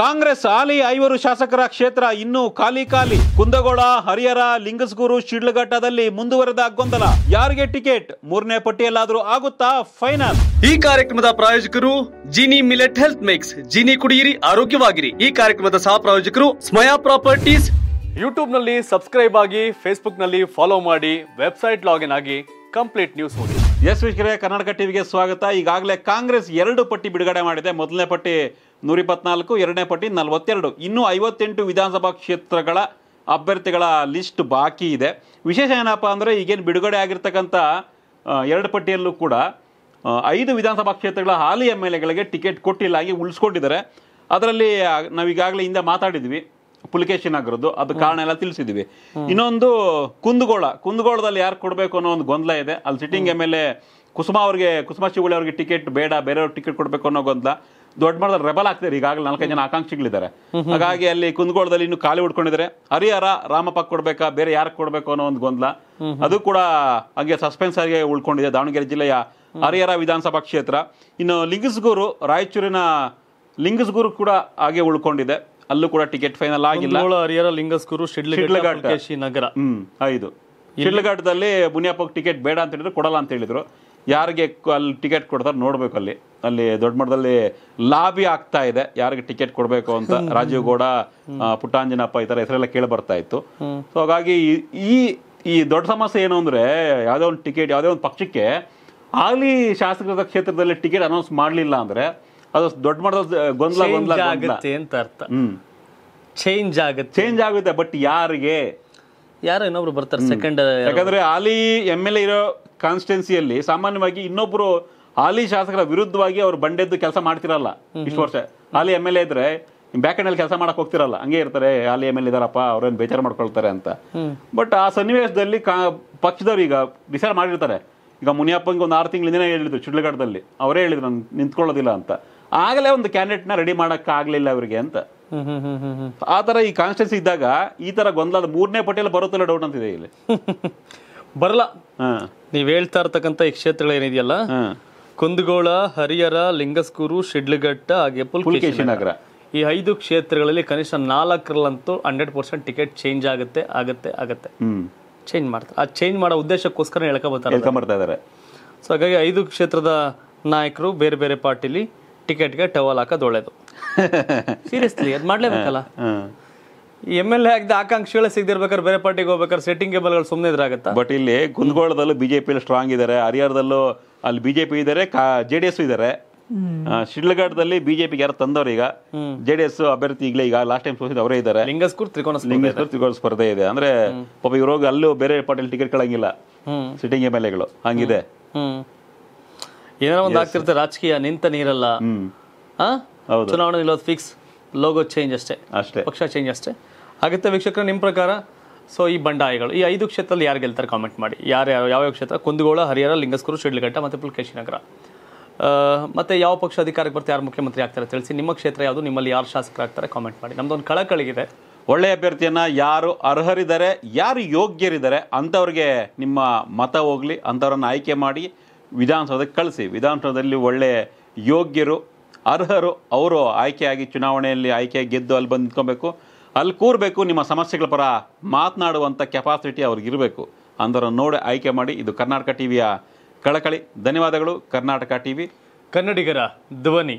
ಕಾಂಗ್ರೆಸ್ ಹಾಲಿ ಐವರು ಶಾಸಕರ ಕ್ಷೇತ್ರ ಇನ್ನೂ ಖಾಲಿ ಖಾಲಿ ಕುಂದಗೋಳ ಹರಿಹರ ಲಿಂಗಸ್ಗೂರು ಶಿಡ್ಲಘಟ್ಟದಲ್ಲಿ ಮುಂದುವರೆದ ಗೊಂದಲ ಯಾರಿಗೆ ಟಿಕೆಟ್ ಮೂರನೇ ಪಟ್ಟಿಯಲ್ಲಾದರೂ ಆಗುತ್ತಾ ಫೈನಲ್ ಈ ಕಾರ್ಯಕ್ರಮದ ಪ್ರಾಯೋಜಕರು Jeeni millet health mix Jeeni ಕುಡಿಯಿರಿ ಆರೋಗ್ಯವಾಗಿರಿ ಈ ಕಾರ್ಯಕ್ರಮದ ಸಹ ಪ್ರಾಯೋಜಕರು ಸ್ಮಯಾ ಪ್ರಾಪರ್ಟೀಸ್ ಯೂಟ್ಯೂಬ್ ನಲ್ಲಿ ಸಬ್ಸ್ಕ್ರೈಬ್ ಆಗಿ ಫೇಸ್ಬುಕ್ ನಲ್ಲಿ ಫಾಲೋ ಮಾಡಿ ವೆಬ್ಸೈಟ್ ಲಾಗಿನ್ ಆಗಿ ಕಂಪ್ಲೀಟ್ ನ್ಯೂಸ್ ಓದಿ ಎಸ್ ವಿಶ್ವರೇ ಕರ್ನಾಟಕ ಟಿವಿಗೆ ಸ್ವಾಗತ ಈಗಾಗಲೇ ಕಾಂಗ್ರೆಸ್ ಎರಡು ಪಟ್ಟಿ ಬಿಡುಗಡೆ ಮಾಡಿದೆ ಮೊದಲನೇ ಪಟ್ಟಿ ನೂರಿಪ್ಪತ್ನಾಲ್ಕು ಎರಡನೇ ಪಟ್ಟಿ ನಲವತ್ತೆರಡು ಇನ್ನೂ ಐವತ್ತೆಂಟು ವಿಧಾನಸಭಾ ಕ್ಷೇತ್ರಗಳ ಅಭ್ಯರ್ಥಿಗಳ ಲಿಸ್ಟ್ ಬಾಕಿ ಇದೆ ವಿಶೇಷ ಏನಪ್ಪ ಅಂದರೆ ಈಗೇನು ಬಿಡುಗಡೆ ಆಗಿರ್ತಕ್ಕಂಥ ಎರಡು ಪಟ್ಟಿಯಲ್ಲೂ ಕೂಡ ಐದು ವಿಧಾನಸಭಾ ಕ್ಷೇತ್ರಗಳ ಹಾಲಿ ಎಮ್ ಎಲ್ ಎಗಳಿಗೆ ಟಿಕೆಟ್ ಕೊಟ್ಟಿಲ್ಲ ಹಾಗೆ ಉಳಿಸ್ಕೊಂಡಿದ್ದಾರೆ ಅದರಲ್ಲಿ ನಾವೀಗಾಗಲೇ ಹಿಂದೆ ಮಾತಾಡಿದ್ವಿ ಪುಲಿಕೇಶನ್ ನಗರದ್ದು ಅದು ಕಾರಣ ಎಲ್ಲ ತಿಳಿಸಿದ್ವಿ ಇನ್ನೊಂದು ಕುಂದಗೋಳ ಕುಂದಗೋಳದಲ್ಲಿ ಯಾರು ಕೊಡಬೇಕು ಅನ್ನೋ ಒಂದು ಗೊಂದಲ ಇದೆ ಅಲ್ಲಿ sitting M L A Kusuma ಅವರಿಗೆ ಕುಸುಮ ಶಿವಳಿ ಅವರಿಗೆ ಟಿಕೆಟ್ ಬೇಡ ಬೇರೆಯವ್ರಿಗೆ ಟಿಕೆಟ್ ಕೊಡಬೇಕು ಅನ್ನೋ ಗೊಂದಲ ದೊಡ್ಡ ಮಟ್ಟದಲ್ಲಿ ರೆಬಲ್ ಆಗ್ತಾರೆ ಈಗಾಗಲೇ ನಾಲ್ಕೈದು ಜನ ಆಕಾಂಕ್ಷಿಗಳಿದ್ದಾರೆ ಹಾಗಾಗಿ ಅಲ್ಲಿ ಕುಂದಗೋಳದಲ್ಲಿ ಇನ್ನು ಖಾಲಿ ಉಡ್ಕೊಂಡಿದ್ದಾರೆ ಹರಿಹರ ರಾಮಪ್ಪ ಕೊಡ್ಬೇಕಾ ಬೇರೆ ಯಾರು ಕೊಡ್ಬೇಕು ಅನ್ನೋ ಒಂದು ಗೊಂದಲ ಅದು ಕೂಡ ಹಾಗೆ ಸಸ್ಪೆನ್ಸ್ ಆಗಿ ಉಳ್ಕೊಂಡಿದೆ ದಾವಣಗೆರೆ ಜಿಲ್ಲೆಯ ಹರಿಹರ ವಿಧಾನಸಭಾ ಕ್ಷೇತ್ರ ಇನ್ನು ಲಿಂಗಸ್ಗೂರು ರಾಯಚೂರಿನ ಲಿಂಗಸ್ಗೂರು ಕೂಡ ಹಾಗೆ ಉಳ್ಕೊಂಡಿದೆ ಅಲ್ಲೂ ಕೂಡ ಟಿಕೆಟ್ ಫೈನಲ್ ಆಗಿಲ್ಲ ಹರಿಹರ ಲಿಂಗಸ್ಗೂರು ಶಿಡ್ಲಘಾಟ್ ನಗರ ಹ್ಮ್ ಐದು ಶಿಡ್ಲಘಾಟದಲ್ಲಿ ಬುನಿಯಾಪಕ್ ಟಿಕೆಟ್ ಬೇಡ ಅಂತ ಹೇಳಿದ್ರು ಕೊಡಲ್ಲ ಅಂತ ಹೇಳಿದ್ರು ಯಾರಿಗೆ ಅಲ್ಲಿ ಟಿಕೆಟ್ ಕೊಡ್ತಾರೆ ನೋಡಬೇಕು ಅಲ್ಲಿ ಅಲ್ಲಿ ದೊಡ್ಡ ಮಟ್ಟದಲ್ಲಿ ಲಾಬಿ ಆಗ್ತಾ ಇದೆ ಯಾರಿಗೆ ಟಿಕೆಟ್ ಕೊಡಬೇಕು ಅಂತ ರಾಜೀವ್ ಗೌಡ ಪುಟ್ಟಾಂಜನಪ್ಪ ಈ ಥರ ಹೆಸರೆಲ್ಲ ಕೇಳಿ ಬರ್ತಾ ಇತ್ತು ಸೊ ಹಾಗಾಗಿ ಈ ಈ ದೊಡ್ಡ ಸಮಸ್ಯೆ ಏನು ಅಂದ್ರೆ ಯಾವ್ದೇ ಒಂದು ಟಿಕೆಟ್ ಯಾವುದೇ ಒಂದು ಪಕ್ಷಕ್ಕೆ ಆಗ್ಲಿ ಶಾಸಕರದ ಕ್ಷೇತ್ರದಲ್ಲಿ ಟಿಕೆಟ್ ಅನೌನ್ಸ್ ಮಾಡಲಿಲ್ಲ ಅಂದ್ರೆ ಅದು ದೊಡ್ಡ ಮಟ್ಟದ ಗೊಂದಲ ಗೊಂದಲ ಆಗುತ್ತೆ ಅಂತ ಅರ್ಥ ಚೇಂಜ್ ಆಗುತ್ತೆ ಚೇಂಜ್ ಆಗುತ್ತೆ ಬಟ್ ಯಾರಿಗೆ ಯಾರ ಇನ್ನೊಬ್ರು ಬರ್ತಾರೆ ಸೆಕೆಂಡ್ ಯಾಕಂದ್ರೆ ಹಾಲಿ ಎಮ್ ಎಲ್ ಎ ಇರೋ ಕಾನ್ಸ್ಟಿಟ್ಯೂನ್ಸಿಯಲ್ಲಿ ಸಾಮಾನ್ಯವಾಗಿ ಇನ್ನೊಬ್ರು ಹಾಲಿ ಶಾಸಕರ ವಿರುದ್ಧವಾಗಿ ಅವ್ರು ಬಂಡೆದ್ದು ಕೆಲಸ ಮಾಡ್ತಿರಲ್ಲ ಇಷ್ಟು ವರ್ಷ ಹಾಲಿ ಎಮ್ ಎಲ್ ಎ ಇದ್ರೆ ಅಲ್ಲಿ ಕೆಲಸ ಮಾಡಕ್ ಹೋಗ್ತಿರಲ್ಲ ಹಂಗೆ ಇರ್ತಾರೆ ಹಾಲಿ ಎಮ್ ಎಲ್ ಇದಾರಪ್ಪ ಅವ್ರೇನು ಬೇಜಾರು ಮಾಡ್ಕೊಳ್ತಾರೆ ಅಂತ ಬಟ್ ಆ ಸನ್ನಿವೇಶದಲ್ಲಿ ಕಾ ಪಕ್ಷದವ್ರು ಈಗ ಡಿಸೈಡ್ ಮಾಡಿರ್ತಾರೆ ಈಗ ಮುನಿಯಪ್ಪಂಗೆ ಒಂದು ಆರು ತಿಂಗಳಿಂದನೇ ಹೇಳಿದ್ರು ಚುಡ್ಲಘಟ್ಟದಲ್ಲಿ ಅವರೇ ಹೇಳಿದ್ರು ನಾನು ನಿಂತ್ಕೊಳ್ಳೋದಿಲ್ಲ ಅಂತ ಆಗಲೇ ಒಂದು ಕ್ಯಾಂಡಿಡೇಟ್ನ ರೆಡಿ ಮಾಡೋಕ್ಕಾಗಲಿಲ್ಲ ಅವರಿಗೆ ಅಂತ ಆ ಥರ ಈ ಕಾನ್ಸ್ಟೆನ್ಸಿ ಇದ್ದಾಗ ಈ ಥರ ಗೊಂದಲ ಮೂರನೇ ಪಟ್ಟಿಯಲ್ಲಿ ಬರುತ್ತಲ್ಲ ಡೌಟ್ ಅಂತಿದೆ ಇಲ್ಲಿ ಬರಲ್ಲ ನೀವು ಹೇಳ್ತಾ ಇರ್ತಕ್ಕಂಥ ಈ ಕ್ಷೇತ್ರಗಳು ಏನಿದೆಯಲ್ಲ ಕುಂದಗೋಳ ಹರಿಹರ ಲಿಂಗಸ್ಕೂರು ಶಿಡ್ಲಘಟ್ಟ ಹಾಗೆ ನಗರ ಈ ಐದು ಕ್ಷೇತ್ರಗಳಲ್ಲಿ ಕನಿಷ್ಠ ನಾಲ್ಕರಲ್ಲಂತೂ ಹಂಡ್ರೆಡ್ ಪರ್ಸೆಂಟ್ ಟಿಕೆಟ್ ಚೇಂಜ್ ಆಗುತ್ತೆ ಆಗುತ್ತೆ ಆಗುತ್ತೆ ಚೇಂಜ್ ಮಾಡ್ತಾರೆ ಆ ಚೇಂಜ್ ಮಾಡೋ ಉದ್ದೇಶಕ್ಕೋಸ್ಕರ ಹೇಳ್ಕೊಬರ್ತಾರೆ ಇದ್ದಾರೆ ಸೊ ಹಾಗಾಗಿ ಐದು ಕ್ಷೇತ್ರದ ನಾಯಕರು ಬೇರೆ ಬೇರೆ ಪಾರ್ಟಿಲಿ ಟಿಕೆಟ್ಗೆ ಟವಲ್ ಹಾಕೋದು ಒಳ್ಳೇದು ಸೀರಿಯಸ್ಲಿ ಅದು ಮಾಡಲೇಬೇಕಲ್ಲ ಎಮ್ ಎಲ್ ಎ ಆಗಿದ್ದ ಆಕಾಂಕ್ಷಿಗಳೇ ಸಿಗದಿರ್ಬೇಕಾದ್ರೆ ಬೇರೆ ಪಾರ್ಟಿಗೆ ಹೋಗ್ಬೇಕಾದ್ರೆ ಸೆಟ್ಟಿಂಗ್ ಕೇಬಲ್ಗಳು ಸುಮ್ಮನೆ ಇದ್ರಾಗತ್ತೆ ಬಟ್ ಇಲ್ಲಿ ಕುಂದಗೋಳದಲ್ಲೂ ಬಿಜೆಪಿಯಲ್ಲಿ ಸ್ಟ್ರಾಂಗ್ ಇದ್ದಾರೆ ಹರಿಯಾರದಲ್ಲೂ ಅಲ್ಲಿ ಬಿಜೆಪಿ ಇದ್ದಾರೆ ಜೆ ಡಿ ಎಸ್ ಇದ್ದಾರೆ ಶಿಡ್ಲಘಾಟದಲ್ಲಿ ಬಿಜೆಪಿಗೆ ಯಾರು ತಂದವ್ರು ಈಗ ಜೆ ಡಿ ಎಸ್ ಅಭ್ಯರ್ಥಿ ಈಗಲೇ ಈಗ ಲಾಸ್ಟ್ ಟೈಮ್ ಸೋಸಿದ ಅವರೇ ಇದ್ದಾರೆ ಲಿಂಗಸ್ಕೂರ್ ತ್ರಿಕೋನ ಲಿಂಗಸ್ಕೂರ್ ತ್ರಿಕೋನ ಸ್ಪರ್ಧೆ ಇದೆ ಅಂದ್ರೆ ಪಾಪ ಇವ್ರು ಹೋಗಿ ಅಲ್ಲೂ ಬೇರೆ ಪಾರ್ಟಿಯಲ್ಲಿ ಟಿಕೆಟ್ ಕಳಂಗಿಲ್ಲ ಸಿಟ್ಟಿಂಗ್ ಎಮ್ ಎಲ್ ಎಗಳು ಹಂಗಿದೆ ಏನೋ ಒಂದು ಆಗ್ತಿರ್ತಾರೆ ರಾಜಕೀಯ ನಿಂತ ನೀರಲ್ಲ ಚುನಾವಣೆ ಇಲ್ಲೋದು ಫಿಕ್ಸ್ ಲೋಗೋ ಚೇಂಜ್ ಅಷ್ಟೇ ಅಷ್ಟೇ ಪಕ್ಷ ಚೇಂಜ್ ಅಷ್ಟೇ ಆಗುತ್ತೆ ವೀಕ್ಷಕರ ನಿಮ್ಮ ಪ್ರಕಾರ ಸೊ ಈ ಬಂಡಾಯಗಳು ಈ ಐದು ಕ್ಷೇತ್ರದಲ್ಲಿ ಯಾರು ಗೆಲ್ತಾರೆ ಕಾಮೆಂಟ್ ಮಾಡಿ ಯಾರು ಯಾವ್ಯಾವ ಕ್ಷೇತ್ರ ಕುಂದಗೋಳ ಹರಿಹರ ಲಿಂಗಸ್ಕರು ಶಿಡ್ಲಘಟ್ಟ ಮತ್ತು ನಗರ ಮತ್ತು ಯಾವ ಪಕ್ಷ ಅಧಿಕಾರಕ್ಕೆ ಬರ್ತಾರೆ ಯಾರು ಮುಖ್ಯಮಂತ್ರಿ ಆಗ್ತಾರೆ ತಿಳಿಸಿ ನಿಮ್ಮ ಕ್ಷೇತ್ರ ಯಾವುದು ನಿಮ್ಮಲ್ಲಿ ಯಾರು ಶಾಸಕರಾಗ್ತಾರೆ ಕಾಮೆಂಟ್ ಮಾಡಿ ನಮ್ಮದೊಂದು ಕಳಕಳಿಗಿದೆ ಒಳ್ಳೆಯ ಅಭ್ಯರ್ಥಿಯನ್ನು ಯಾರು ಅರ್ಹರಿದ್ದಾರೆ ಯಾರು ಯೋಗ್ಯರಿದ್ದಾರೆ ಅಂಥವ್ರಿಗೆ ನಿಮ್ಮ ಮತ ಹೋಗಲಿ ಅಂಥವ್ರನ್ನು ಆಯ್ಕೆ ಮಾಡಿ ವಿಧಾನಸೌಧಕ್ಕೆ ಕಳಿಸಿ ವಿಧಾನಸೌಧದಲ್ಲಿ ಒಳ್ಳೆಯ ಯೋಗ್ಯರು ಅರ್ಹರು ಅವರು ಆಯ್ಕೆಯಾಗಿ ಚುನಾವಣೆಯಲ್ಲಿ ಆಯ್ಕೆ ಗೆದ್ದು ಅಲ್ಲಿ ಬಂದು ನಿಂತ್ಕೊಬೇಕು ಅಲ್ಲಿ ಕೂರಬೇಕು ನಿಮ್ಮ ಸಮಸ್ಯೆಗಳ ಪರ ಮಾತನಾಡುವಂಥ ಕೆಪಾಸಿಟಿ ಇರಬೇಕು ಅಂದರನ್ನು ನೋಡಿ ಆಯ್ಕೆ ಮಾಡಿ ಇದು ಕರ್ನಾಟಕ ಟಿವಿಯ ಕಳಕಳಿ ಧನ್ಯವಾದಗಳು ಕರ್ನಾಟಕ ಟಿವಿ ಕನ್ನಡಿಗರ ಧ್ವನಿ